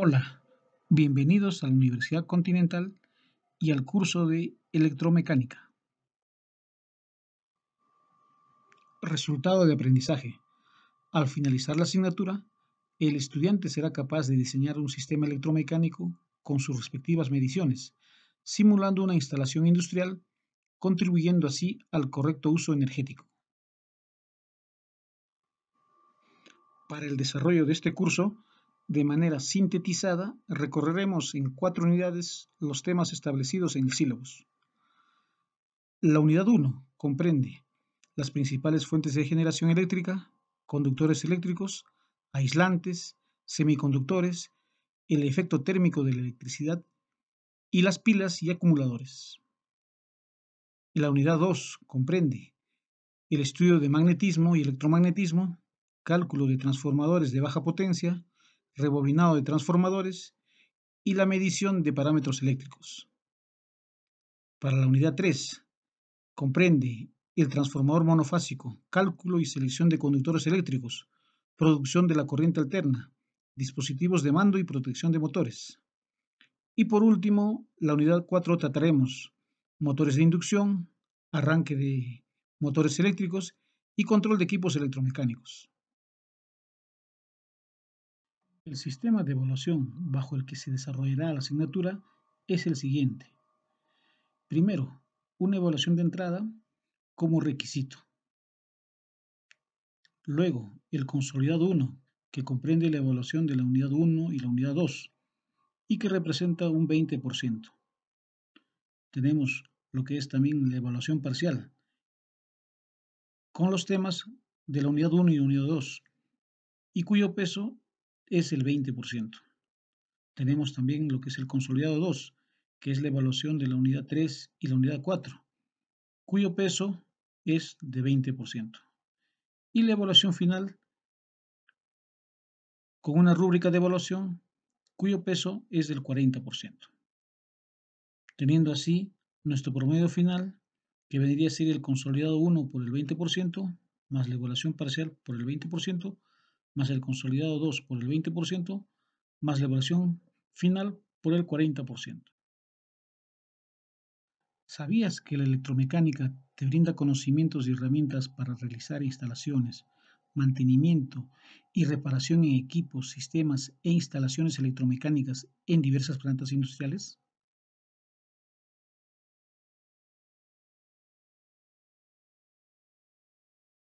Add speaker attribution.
Speaker 1: Hola, bienvenidos a la Universidad Continental y al curso de Electromecánica. Resultado de aprendizaje. Al finalizar la asignatura, el estudiante será capaz de diseñar un sistema electromecánico con sus respectivas mediciones, simulando una instalación industrial, contribuyendo así al correcto uso energético. Para el desarrollo de este curso, de manera sintetizada, recorreremos en cuatro unidades los temas establecidos en el sílabus. La unidad 1 comprende las principales fuentes de generación eléctrica, conductores eléctricos, aislantes, semiconductores, el efecto térmico de la electricidad y las pilas y acumuladores. La unidad 2 comprende el estudio de magnetismo y electromagnetismo, cálculo de transformadores de baja potencia, rebobinado de transformadores y la medición de parámetros eléctricos. Para la unidad 3, comprende el transformador monofásico, cálculo y selección de conductores eléctricos, producción de la corriente alterna, dispositivos de mando y protección de motores. Y por último, la unidad 4 trataremos motores de inducción, arranque de motores eléctricos y control de equipos electromecánicos. El sistema de evaluación bajo el que se desarrollará la asignatura es el siguiente. Primero, una evaluación de entrada como requisito. Luego, el consolidado 1, que comprende la evaluación de la unidad 1 y la unidad 2, y que representa un 20%. Tenemos lo que es también la evaluación parcial, con los temas de la unidad 1 y unidad 2, y cuyo peso es el 20%. Tenemos también lo que es el consolidado 2, que es la evaluación de la unidad 3 y la unidad 4, cuyo peso es de 20%. Y la evaluación final con una rúbrica de evaluación cuyo peso es del 40%. Teniendo así nuestro promedio final, que vendría a ser el consolidado 1 por el 20%, más la evaluación parcial por el 20%, más el consolidado 2 por el 20%, más la evaluación final por el 40%. ¿Sabías que la electromecánica te brinda conocimientos y herramientas para realizar instalaciones, mantenimiento y reparación en equipos, sistemas e instalaciones electromecánicas en diversas plantas industriales?